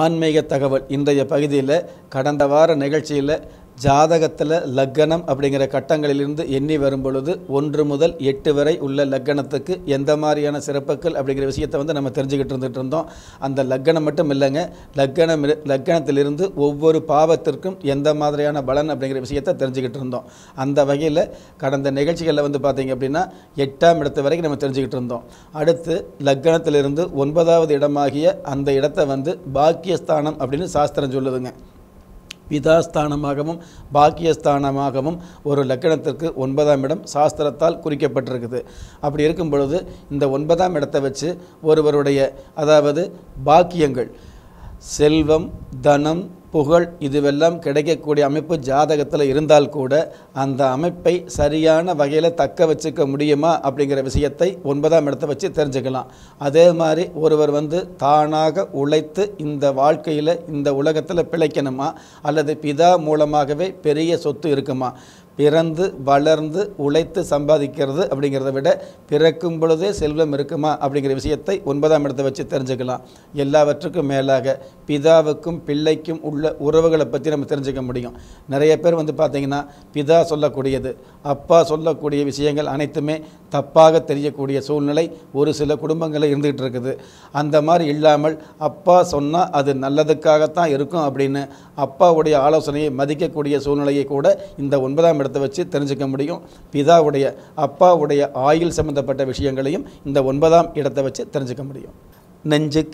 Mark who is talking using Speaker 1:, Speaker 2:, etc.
Speaker 1: ஆன்மீக தகவல் இன்றைய பகுதியில் கடந்த வார நிகழ்ச்சியில் ஜாதகத்தில் லக்கணம் அப்படிங்கிற கட்டங்களிலிருந்து எண்ணி வரும் பொழுது ஒன்று முதல் எட்டு வரை உள்ள லக்கணத்துக்கு எந்த மாதிரியான சிறப்புகள் அப்படிங்கிற விஷயத்தை வந்து நம்ம தெரிஞ்சுக்கிட்டு இருந்துகிட்டு இருந்தோம் அந்த லக்கணம் மட்டும் இல்லைங்க லக்கணம் லக்கணத்திலிருந்து ஒவ்வொரு பாவத்திற்கும் எந்த மாதிரியான பலன் அப்படிங்கிற விஷயத்தை தெரிஞ்சுக்கிட்டு இருந்தோம் அந்த வகையில் கடந்த நிகழ்ச்சிகளில் வந்து பார்த்திங்க அப்படின்னா எட்டாம் இடத்து வரைக்கும் நம்ம தெரிஞ்சுக்கிட்டு இருந்தோம் அடுத்து லக்கணத்திலிருந்து ஒன்பதாவது இடமாகிய அந்த இடத்தை வந்து பாக்கியஸ்தானம் அப்படின்னு சாஸ்திரம் சொல்லுதுங்க பிதாஸ்தானமாகவும் பாக்கியஸ்தானமாகவும் ஒரு லக்கணத்திற்கு ஒன்பதாம் இடம் சாஸ்திரத்தால் குறிக்கப்பட்டிருக்குது அப்படி இருக்கும் பொழுது இந்த ஒன்பதாம் இடத்தை வச்சு ஒருவருடைய அதாவது பாக்கியங்கள் செல்வம் தனம் புகழ் இதுவெல்லாம் கிடைக்கக்கூடிய அமைப்பு ஜாதகத்தில் இருந்தால் கூட அந்த அமைப்பை சரியான வகையில் தக்க வச்சுக்க முடியுமா அப்படிங்கிற விஷயத்தை ஒன்பதாம் இடத்தை வச்சு தெரிஞ்சுக்கலாம் அதே மாதிரி ஒருவர் வந்து தானாக உழைத்து இந்த வாழ்க்கையில் இந்த உலகத்தில் பிழைக்கணுமா அல்லது பிதா மூலமாகவே பெரிய சொத்து இருக்குமா பிறந்து வளர்ந்து உழைத்து சம்பாதிக்கிறது அப்படிங்கிறத விட பிறக்கும் பொழுதே செல்வம் இருக்குமா அப்படிங்கிற விஷயத்தை ஒன்பதாம் இடத்தை வச்சு தெரிஞ்சுக்கலாம் எல்லாவற்றுக்கும் மேலாக பிதாவுக்கும் பிள்ளைக்கும் உள்ள உறவுகளை பற்றி நம்ம தெரிஞ்சுக்க முடியும் நிறைய பேர் வந்து பார்த்திங்கன்னா பிதா சொல்லக்கூடியது அப்பா சொல்லக்கூடிய விஷயங்கள் அனைத்துமே தப்பாக தெரியக்கூடிய சூழ்நிலை ஒரு சில குடும்பங்களில் இருந்துகிட்டு இருக்குது அந்த மாதிரி இல்லாமல் அப்பா சொன்னால் அது நல்லதுக்காகத்தான் இருக்கும் அப்படின்னு அப்பாவுடைய ஆலோசனையை மதிக்கக்கூடிய சூழ்நிலையை கூட இந்த ஒன்பதாம் இடத்தை வச்சு தெரிஞ்சுக்க முடியும் பிதாவுடைய அப்பாவுடைய ஆயுள் சம்பந்தப்பட்ட விஷயங்களையும் இந்த ஒன்பதாம் இடத்தை வச்சு தெரிஞ்சுக்க முடியும் நெஞ்சுக்கு